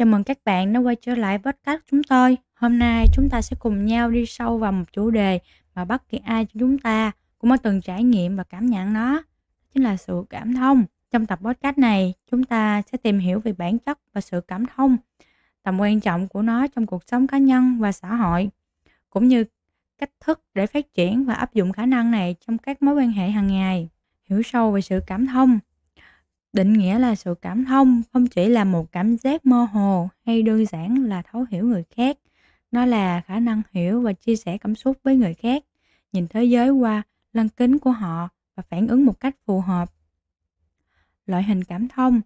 Chào mừng các bạn đã quay trở lại podcast chúng tôi. Hôm nay chúng ta sẽ cùng nhau đi sâu vào một chủ đề mà bất kỳ ai trong chúng ta cũng đã từng trải nghiệm và cảm nhận nó, chính là sự cảm thông. Trong tập podcast này, chúng ta sẽ tìm hiểu về bản chất và sự cảm thông, tầm quan trọng của nó trong cuộc sống cá nhân và xã hội, cũng như cách thức để phát triển và áp dụng khả năng này trong các mối quan hệ hàng ngày. Hiểu sâu về sự cảm thông định nghĩa là sự cảm thông không chỉ là một cảm giác mơ hồ hay đơn giản là thấu hiểu người khác nó là khả năng hiểu và chia sẻ cảm xúc với người khác nhìn thế giới qua lăng kính của họ và phản ứng một cách phù hợp loại hình cảm thông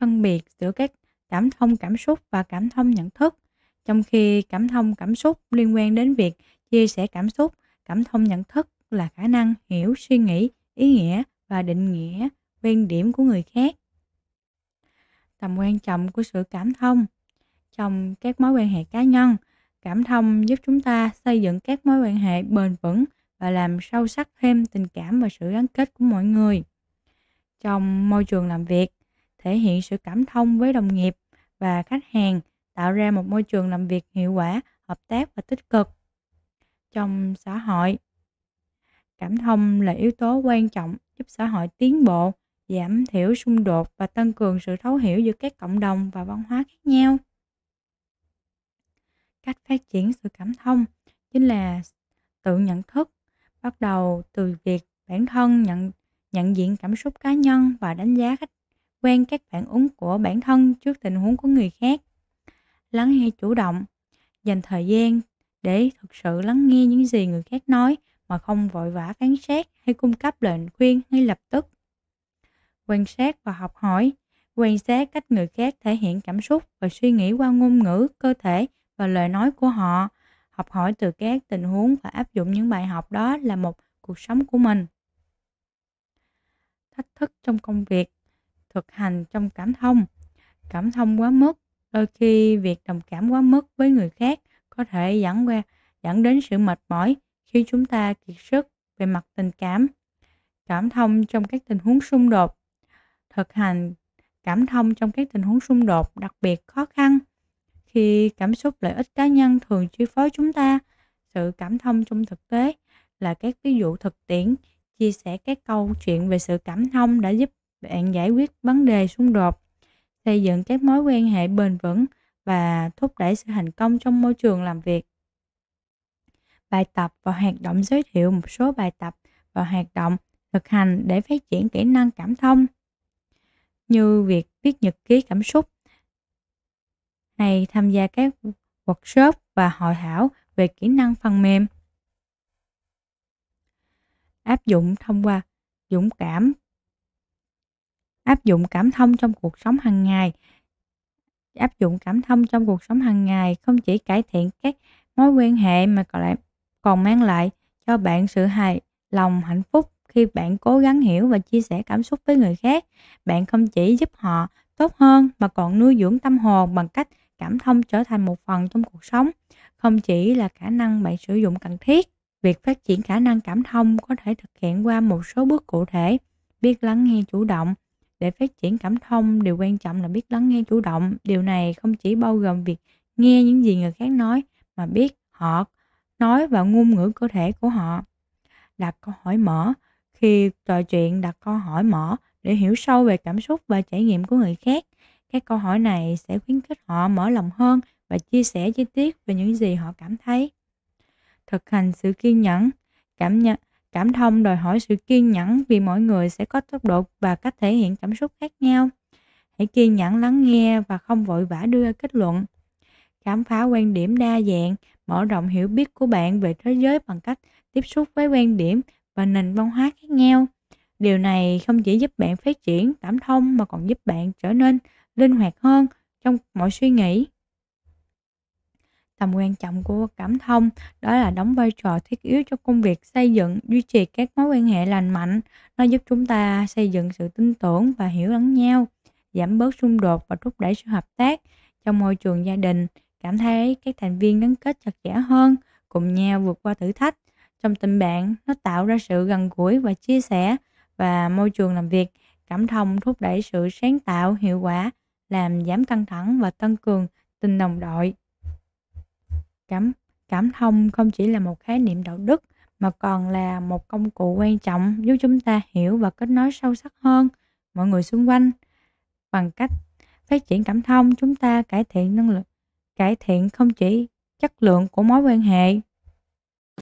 phân biệt giữa các cảm thông cảm xúc và cảm thông nhận thức trong khi cảm thông cảm xúc liên quan đến việc chia sẻ cảm xúc cảm thông nhận thức là khả năng hiểu suy nghĩ ý nghĩa và định nghĩa quan điểm của người khác tầm quan trọng của sự cảm thông trong các mối quan hệ cá nhân cảm thông giúp chúng ta xây dựng các mối quan hệ bền vững và làm sâu sắc thêm tình cảm và sự gắn kết của mọi người trong môi trường làm việc thể hiện sự cảm thông với đồng nghiệp và khách hàng tạo ra một môi trường làm việc hiệu quả hợp tác và tích cực trong xã hội cảm thông là yếu tố quan trọng giúp xã hội tiến bộ giảm thiểu xung đột và tăng cường sự thấu hiểu giữa các cộng đồng và văn hóa khác nhau. Cách phát triển sự cảm thông chính là tự nhận thức, bắt đầu từ việc bản thân nhận nhận diện cảm xúc cá nhân và đánh giá khách quen các phản ứng của bản thân trước tình huống của người khác. Lắng nghe chủ động, dành thời gian để thực sự lắng nghe những gì người khác nói mà không vội vã phán xét hay cung cấp lệnh khuyên ngay lập tức quan sát và học hỏi, quan sát cách người khác thể hiện cảm xúc và suy nghĩ qua ngôn ngữ, cơ thể và lời nói của họ, học hỏi từ các tình huống và áp dụng những bài học đó là một cuộc sống của mình. Thách thức trong công việc, thực hành trong cảm thông. Cảm thông quá mức, đôi khi việc đồng cảm quá mức với người khác có thể dẫn qua dẫn đến sự mệt mỏi khi chúng ta kiệt sức về mặt tình cảm. Cảm thông trong các tình huống xung đột thực hành cảm thông trong các tình huống xung đột đặc biệt khó khăn khi cảm xúc lợi ích cá nhân thường chi phối chúng ta sự cảm thông trong thực tế là các ví dụ thực tiễn chia sẻ các câu chuyện về sự cảm thông đã giúp bạn giải quyết vấn đề xung đột xây dựng các mối quan hệ bền vững và thúc đẩy sự thành công trong môi trường làm việc bài tập và hoạt động giới thiệu một số bài tập và hoạt động thực hành để phát triển kỹ năng cảm thông như việc viết nhật ký cảm xúc hay tham gia các workshop và hội thảo về kỹ năng phần mềm. Áp dụng thông qua dũng cảm áp dụng cảm thông trong cuộc sống hàng ngày áp dụng cảm thông trong cuộc sống hàng ngày không chỉ cải thiện các mối quan hệ mà còn lại còn mang lại cho bạn sự hài lòng hạnh phúc khi bạn cố gắng hiểu và chia sẻ cảm xúc với người khác bạn không chỉ giúp họ tốt hơn mà còn nuôi dưỡng tâm hồn bằng cách cảm thông trở thành một phần trong cuộc sống không chỉ là khả năng bạn sử dụng cần thiết việc phát triển khả năng cảm thông có thể thực hiện qua một số bước cụ thể biết lắng nghe chủ động để phát triển cảm thông điều quan trọng là biết lắng nghe chủ động điều này không chỉ bao gồm việc nghe những gì người khác nói mà biết họ nói và ngôn ngữ cơ thể của họ đặt câu hỏi mở khi trò chuyện đặt câu hỏi mở để hiểu sâu về cảm xúc và trải nghiệm của người khác, các câu hỏi này sẽ khuyến khích họ mở lòng hơn và chia sẻ chi tiết về những gì họ cảm thấy. Thực hành sự kiên nhẫn, cảm nhận cảm thông đòi hỏi sự kiên nhẫn vì mỗi người sẽ có tốc độ và cách thể hiện cảm xúc khác nhau. Hãy kiên nhẫn lắng nghe và không vội vã đưa ra kết luận. Khám phá quan điểm đa dạng, mở rộng hiểu biết của bạn về thế giới bằng cách tiếp xúc với quan điểm và nền văn hóa khác nhau. Điều này không chỉ giúp bạn phát triển cảm thông mà còn giúp bạn trở nên linh hoạt hơn trong mọi suy nghĩ. Tầm quan trọng của cảm thông đó là đóng vai trò thiết yếu cho công việc xây dựng, duy trì các mối quan hệ lành mạnh. Nó giúp chúng ta xây dựng sự tin tưởng và hiểu lẫn nhau, giảm bớt xung đột và thúc đẩy sự hợp tác trong môi trường gia đình, cảm thấy các thành viên gắn kết chặt chẽ hơn, cùng nhau vượt qua thử thách trong tình bạn, nó tạo ra sự gần gũi và chia sẻ và môi trường làm việc cảm thông thúc đẩy sự sáng tạo hiệu quả làm giảm căng thẳng và tăng cường tình đồng đội cảm cảm thông không chỉ là một khái niệm đạo đức mà còn là một công cụ quan trọng giúp chúng ta hiểu và kết nối sâu sắc hơn mọi người xung quanh bằng cách phát triển cảm thông chúng ta cải thiện năng lực cải thiện không chỉ chất lượng của mối quan hệ